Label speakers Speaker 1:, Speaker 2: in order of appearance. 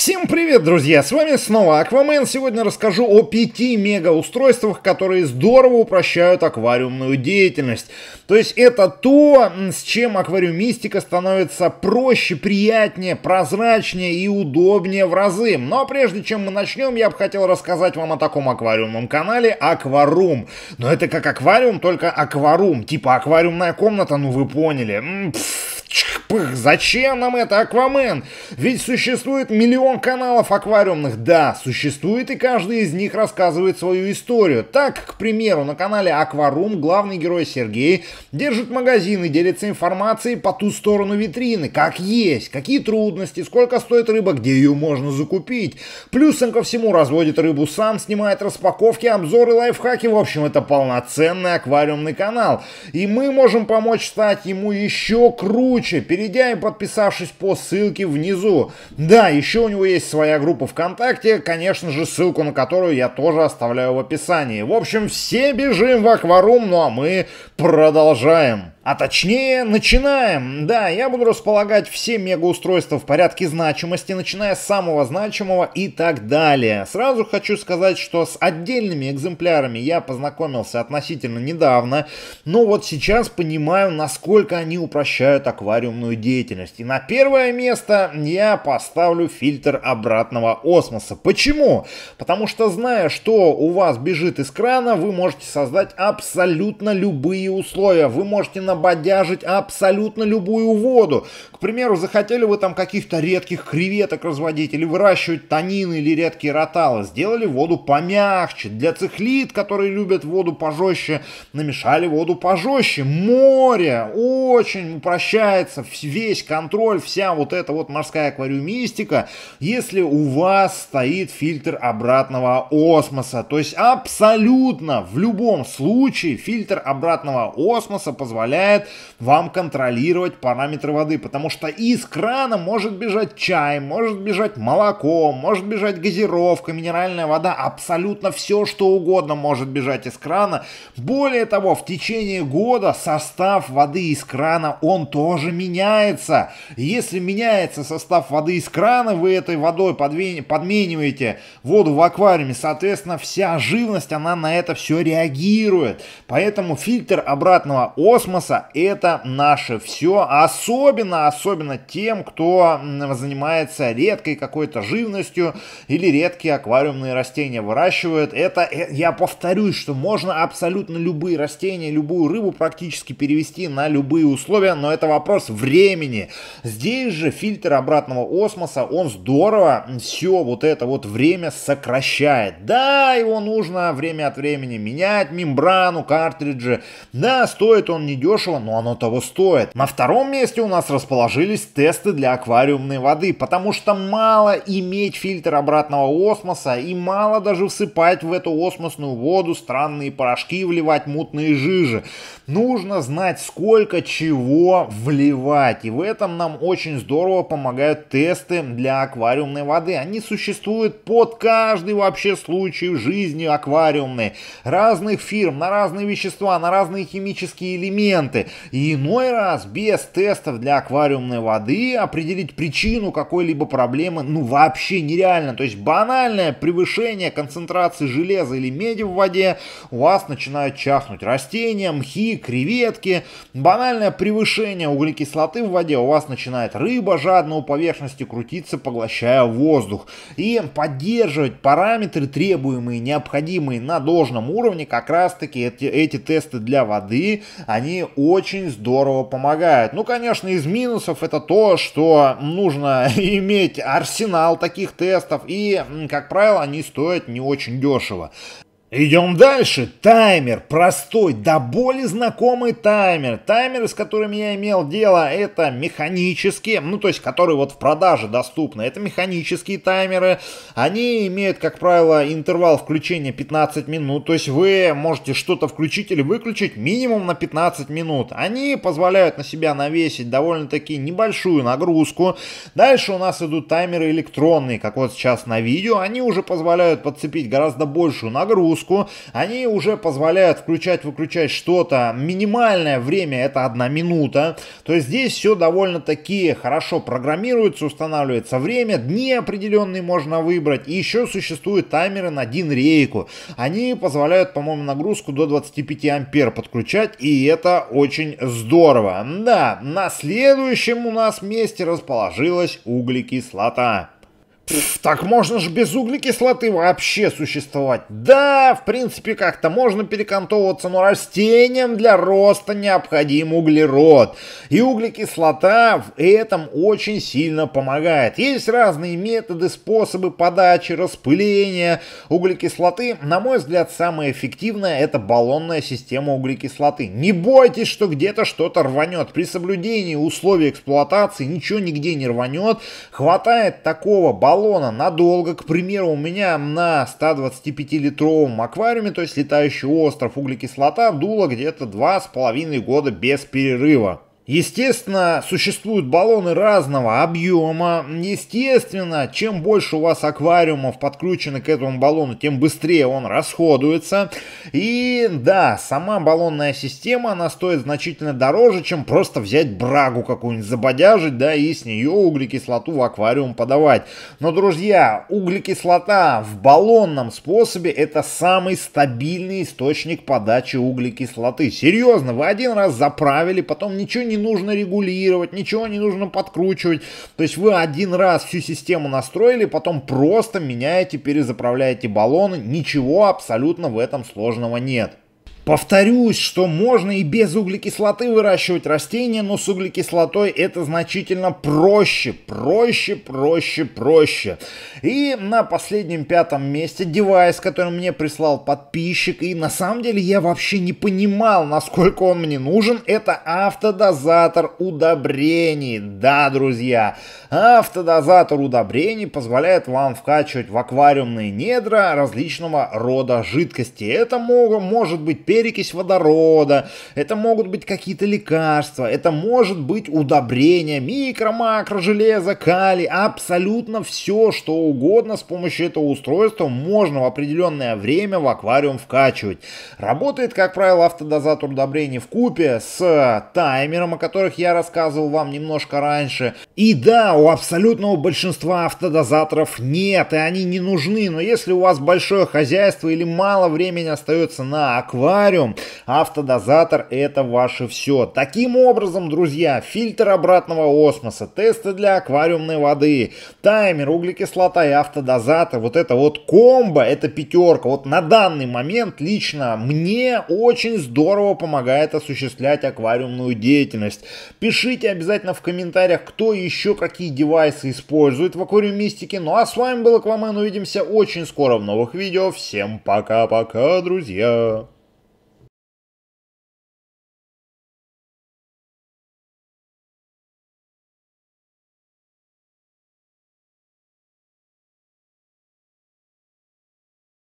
Speaker 1: Всем привет, друзья! С вами снова Аквамен. Сегодня расскажу о пяти мегаустройствах, которые здорово упрощают аквариумную деятельность. То есть это то, с чем аквариумистика становится проще, приятнее, прозрачнее и удобнее в разы. Но ну, а прежде чем мы начнем, я бы хотел рассказать вам о таком аквариумном канале Акварум. Но это как аквариум, только акварум. Типа аквариумная комната, ну вы поняли. Пфф Чхпых, зачем нам это, Аквамен? Ведь существует миллион каналов аквариумных. Да, существует, и каждый из них рассказывает свою историю. Так, к примеру, на канале Акварум главный герой Сергей держит магазин и делится информацией по ту сторону витрины. Как есть, какие трудности, сколько стоит рыба, где ее можно закупить. Плюсом ко всему разводит рыбу сам, снимает распаковки, обзоры, лайфхаки. В общем, это полноценный аквариумный канал. И мы можем помочь стать ему еще круче случае, перейдя и подписавшись по ссылке внизу. Да, еще у него есть своя группа ВКонтакте, конечно же, ссылку на которую я тоже оставляю в описании. В общем, все бежим в акварум, ну а мы продолжаем. А точнее, начинаем. Да, я буду располагать все мегаустройства в порядке значимости, начиная с самого значимого и так далее. Сразу хочу сказать, что с отдельными экземплярами я познакомился относительно недавно, но вот сейчас понимаю, насколько они упрощают аквариумную деятельность. И на первое место я поставлю фильтр обратного осмоса. Почему? Потому что, зная, что у вас бежит из крана, вы можете создать абсолютно любые условия. Вы можете набодяжить абсолютно любую воду. К примеру, захотели вы там каких-то редких креветок разводить или выращивать танины или редкие роталы. Сделали воду помягче. Для цихлит, которые любят воду пожестче, намешали воду пожестче. Море очень упрощается. Весь контроль, вся вот эта вот морская аквариумистика, если у вас стоит фильтр обратного осмоса. То есть абсолютно в любом случае фильтр обратного осмоса позволяет позволяет вам контролировать параметры воды, потому что из крана может бежать чай, может бежать молоко, может бежать газировка, минеральная вода, абсолютно все, что угодно может бежать из крана. Более того, в течение года состав воды из крана, он тоже меняется. Если меняется состав воды из крана, вы этой водой подмениваете воду в аквариуме, соответственно, вся живность, она на это все реагирует. Поэтому фильтр обратного осмоса заниматься, это наше все, особенно, особенно тем, кто занимается редкой какой-то живностью или редкие аквариумные растения выращивают. Это, э, я повторюсь, что можно абсолютно любые растения, любую рыбу практически перевести на любые условия, но это вопрос времени. Здесь же фильтр обратного осмоса, он здорово все вот это вот время сокращает. Да, его нужно время от времени менять, мембрану, картриджи. Да, стоит он недешево, дешево, но оно того стоит. На втором месте у нас расположились тесты для аквариумной воды, потому что мало иметь фильтр обратного осмоса и мало даже всыпать в эту осмосную воду странные порошки, вливать мутные жижи. Нужно знать, сколько чего вливать. И в этом нам очень здорово помогают тесты для аквариумной воды. Они существуют под каждый вообще случай в жизни аквариумной. Разных фирм, на разные вещества, на разные химические элементы эксперименты. И иной раз без тестов для аквариумной воды определить причину какой-либо проблемы ну вообще нереально. То есть банальное превышение концентрации железа или меди в воде у вас начинают чахнуть растения, мхи, креветки. Банальное превышение углекислоты в воде у вас начинает рыба жадно у поверхности крутиться, поглощая воздух. И поддерживать параметры, требуемые, необходимые на должном уровне, как раз таки эти, эти тесты для воды, они очень здорово помогает. Ну, конечно, из минусов это то, что нужно иметь арсенал таких тестов, и, как правило, они стоят не очень дешево. Идем дальше. Таймер. Простой, до боли знакомый таймер. Таймеры, с которыми я имел дело, это механические, ну то есть которые вот в продаже доступны. Это механические таймеры. Они имеют, как правило, интервал включения 15 минут. То есть вы можете что-то включить или выключить минимум на 15 минут. Они позволяют на себя навесить довольно-таки небольшую нагрузку. Дальше у нас идут таймеры электронные, как вот сейчас на видео. Они уже позволяют подцепить гораздо большую нагрузку нагрузку. Они уже позволяют включать-выключать что-то. Минимальное время это одна минута. То есть здесь все довольно-таки хорошо программируется, устанавливается время, дни определенные можно выбрать. И еще существуют таймеры на один рейку. Они позволяют, по-моему, нагрузку до 25 ампер подключать, и это очень здорово. Да, на следующем у нас месте расположилась углекислота так можно же без углекислоты вообще существовать. Да, в принципе, как-то можно перекантовываться, но растениям для роста необходим углерод. И углекислота в этом очень сильно помогает. Есть разные методы, способы подачи, распыления углекислоты. На мой взгляд, самое эффективное – это баллонная система углекислоты. Не бойтесь, что где-то что-то рванет. При соблюдении условий эксплуатации ничего нигде не рванет. Хватает такого баллона баллона надолго. К примеру, у меня на 125-литровом аквариуме, то есть летающий остров углекислота, дуло где-то 2,5 года без перерыва. Естественно, существуют баллоны разного объема. Естественно, чем больше у вас аквариумов подключены к этому баллону, тем быстрее он расходуется. И да, сама баллонная система, она стоит значительно дороже, чем просто взять брагу какую-нибудь, забодяжить, да, и с нее углекислоту в аквариум подавать. Но, друзья, углекислота в баллонном способе это самый стабильный источник подачи углекислоты. Серьезно, вы один раз заправили, потом ничего не нужно регулировать, ничего не нужно подкручивать. То есть вы один раз всю систему настроили, потом просто меняете, перезаправляете баллоны. Ничего абсолютно в этом сложного нет. Повторюсь, что можно и без углекислоты выращивать растения, но с углекислотой это значительно проще, проще, проще, проще. И на последнем пятом месте девайс, который мне прислал подписчик, и на самом деле я вообще не понимал, насколько он мне нужен, это автодозатор удобрений. Да, друзья, автодозатор удобрений позволяет вам вкачивать в аквариумные недра различного рода жидкости. Это может быть перекись водорода, это могут быть какие-то лекарства, это может быть удобрение, микро, макро, железо, калий, абсолютно все, что угодно с помощью этого устройства можно в определенное время в аквариум вкачивать. Работает, как правило, автодозатор удобрений в купе с таймером, о которых я рассказывал вам немножко раньше. И да, у абсолютного большинства автодозаторов нет, и они не нужны, но если у вас большое хозяйство или мало времени остается на аквариум, аквариум, автодозатор – это ваше все. Таким образом, друзья, фильтр обратного осмоса, тесты для аквариумной воды, таймер, углекислота и автодозатор, вот это вот комбо, это пятерка. Вот на данный момент лично мне очень здорово помогает осуществлять аквариумную деятельность. Пишите обязательно в комментариях, кто еще какие девайсы использует в аквариумистике. Ну а с вами был Аквамен, увидимся очень скоро в новых видео. Всем пока-пока, друзья!